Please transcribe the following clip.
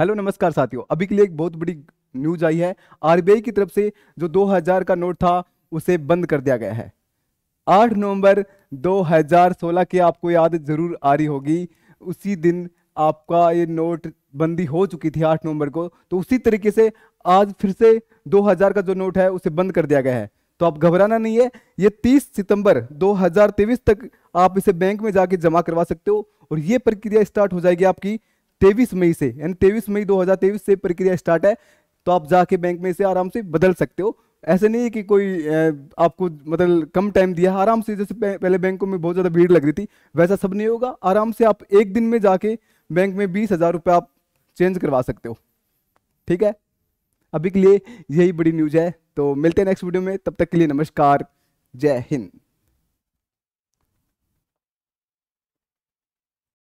hello नमस्कार साथियों अभी के लिए एक बहुत बड़ी न्यूज आई है आरबीआई की तरफ से जो 2000 का नोट था उसे बंद कर दिया गया है 8 नवंबर 2016 की आपको याद जरूर आ रही होगी उसी दिन आपका ये नोट बंदी हो चुकी थी 8 नवंबर को तो उसी तरीके से आज फिर से 2000 का जो नोट है उसे बंद कर दिया गया है तो आप घबराना नहीं है ये 30 सितंबर 2023 तक आप इसे बैंक में जाके जमा करवा सकते हो और ये प्रक्रिया स्टार्ट हो जाएगी आपकी तेईस मई से यानी तेईस मई 2023 से प्रक्रिया स्टार्ट है तो आप जाके बैंक में से आराम से बदल सकते हो ऐसे नहीं है कि कोई आपको मतलब कम टाइम दिया आराम से जैसे पहले बैंकों में बहुत ज़्यादा भीड़ लग रही थी वैसा सब नहीं होगा आराम से आप एक दिन में जाके बैंक में बीस हज़ार रुपये आप चेंज करवा सकते हो ठीक है अभी के लिए यही बड़ी न्यूज़ है तो मिलते हैं नेक्स्ट वीडियो में तब तक के लिए नमस्कार जय हिंद